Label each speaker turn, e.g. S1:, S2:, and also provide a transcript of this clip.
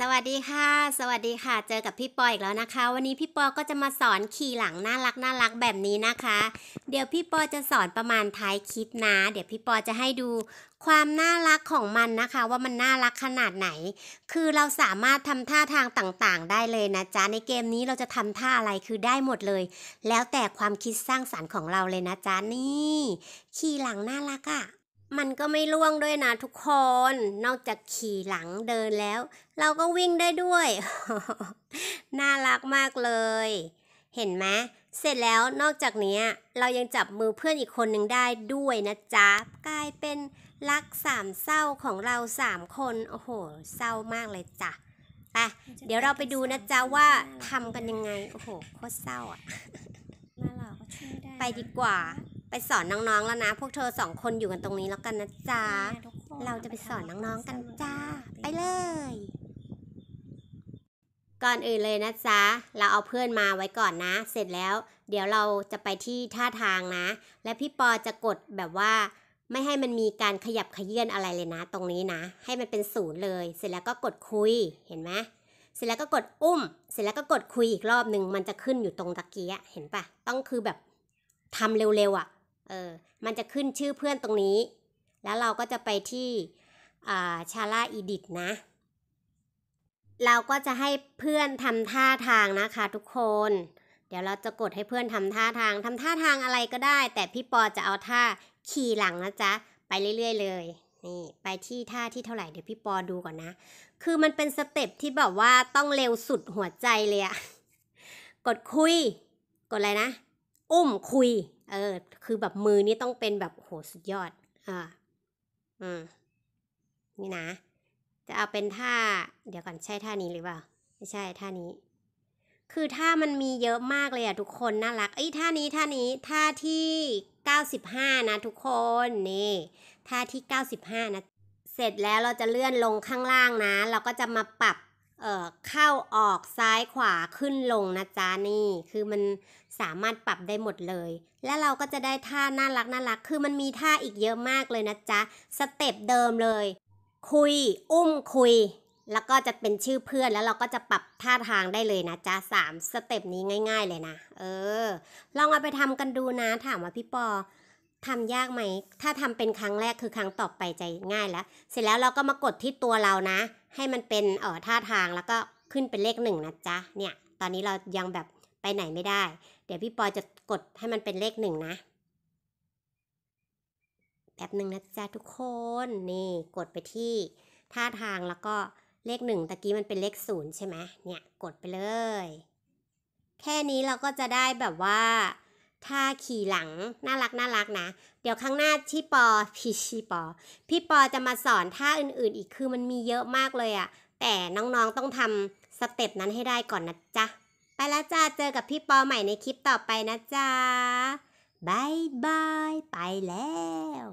S1: สวัสดีค่ะ สวัสดีค่ะ เจอกับพี่ปออีกแล้วนะคะ วันนี้พี่ปอก็จะมาสอนขี่หลังน่ารักน่ารักแบบนี้นะคะ เดี๋ยวพี่ปอจะสอนประมาณท้ายคลิปนะ เดี๋ยวพี่ปอจะให้ดูความน่ารักของมันนะคะ ว่ามันน่ารักขนาดไหน คือเราสามารถทำท่าทางต่าง ๆ ได้เลยนะจ๊ะ ในเกมนี้เราจะทำท่าอะไรคือได้หมดเลย แล้วแต่ความคิดสร้างสารรค์ของเราเลยนะจ๊ะ นี่ขี่หลังน่ารักอะ่ะมันก็ไม่ล่วงด้วยนะทุกคน นอกจากขี่หลังเดินแล้ว เราก็วิ่งได้ด้วย น่ารักมากเลย เห็นไหม เสร็จแล้วนอกจากนี้เรายังจับมือเพื่อนอีกคนหนึ่งได้ด้วยนะจ๊ะ กลายเป็นรักสามเศร้าของเราสามคน โอ้โห เศร้ามากเลยจ้ะไปเดี๋ยวเราไปดูนะจ๊ะว่าทำกันยังไง โอ้โหโคตรเศร้าอ่ะไปดีกว่าไปสอนน้องๆแล้วนะ พวกเธอสองคนอยู่กันตรงนี้แล้วกันนะจ๊ะเราจะไปสอนน้องๆกันจ้า ไปเลยก่อนอื่นเลยนะจ๊ะเราเอาเพื่อนมาไว้ก่อนนะ เสร็จแล้ว เดี๋ยวเราจะไปที่ท่าทางนะ และพี่ปอจะกดแบบว่า ไม่ให้มันมีการขยับขยื่นอะไรเลยนะ ตรงนี้นะ ให้มันเป็นศูนย์เลย เสร็จแล้วก็กดคุยเห็นไหมเสร็จแล้วก็กดอุ้ม เสร็จแล้วก็กดคุยอีกรอบหนึ่งมันจะขึ้นอยู่ตรงตะเกียเห็นปะต้องคือแบบทำเร็วๆอะ่ะเออมันจะขึ้นชื่อเพื่อนตรงนี้ แล้วเราก็จะไปที่ชาร่าอีดิตนะ เราก็จะให้เพื่อนทำท่าทางนะคะทุกคน เดี๋ยวเราจะกดให้เพื่อนทำท่าทาง ทำท่าทางอะไรก็ได้ แต่พี่ปอจะเอาท่าขี่หลังนะจ๊ะ ไปเรื่อยๆเลย นี่ไปที่ท่าที่เท่าไหร่เดี๋ยวพี่ปอดูก่อนนะ คือมันเป็นสเต็ปที่แบบว่าต้องเร็วสุดหัวใจเลยอะกดคุย กดอะไรนะอุ้มคุย เออ คือแบบมือนี่ต้องเป็นแบบโหสุดยอด อ่าอืมนี่นะ จะเอาเป็นท่าเดี๋ยวก่อนใช่ท่านี้หรือเปล่าไม่ใช่ท่านี้ คือท่ามันมีเยอะมากเลยอะทุกคนน่ารักไอ้ท่านี้ท่านี้ท่าที่เก้าสิบห้านะทุกคนนี่ท่าที่เก้าสิบห้านะเสร็จแล้วเราจะเลื่อนลงข้างล่างนะเราก็จะมาปรับเเข้าออกซ้ายขวาขึ้นลงนะจ๊ะนี่ คือมันสามารถปรับได้หมดเลย แล้วเราก็จะได้ท่าน่ารักน่ารักคือมันมีท่าอีกเยอะมากเลยนะจ๊ะสเต็ปเดิมเลย คุยอุ้มคุย แล้วก็จะเป็นชื่อเพื่อนแล้วเราก็จะปรับท่าทางได้เลยนะจ๊ะสามสเต็ปนี้ง่าย ๆเลยนะเออ ลองเอาไปทำกันดูนะถามว่าพี่ปอทำยากไหมถ้าทำเป็นครั้งแรกคือครั้งต่อไปใจง่ายแล้วเสร็จแล้วเราก็มากดที่ตัวเรานะให้มันเป็นเอ่อท่าทางแล้วก็ขึ้นเป็นเลขหนึ่งนะจ๊ะเนี่ยตอนนี้เรายังแบบไปไหนไม่ได้ เดี๋ยวพี่ปอจะกดให้มันเป็นเลขหนึ่งนะ แบบหนึ่งนะจ๊ะทุกคนนี่กดไปที่ท่าทางแล้วก็เลขหนึ่งตะกี้มันเป็นเลขศูนย์ใช่ไหมเนี่ยกดไปเลย แค่นี้เราก็จะได้แบบว่าท่าขี่หลังน่ารักน่ารักนะ เดี๋ยวข้างหน้าชี่ปอ พี่ชีปอ พี่ปอจะมาสอนท่าอื่นๆอีกคือมันมีเยอะมากเลยอะแต่น้องๆต้องทำสเต็ปนั้นให้ได้ก่อนนะจ๊ะ ไปแล้วจ้า เจอกับพี่ปอใหม่ในคลิปต่อไปนะจ๊ะบายบาย ไปแล้ว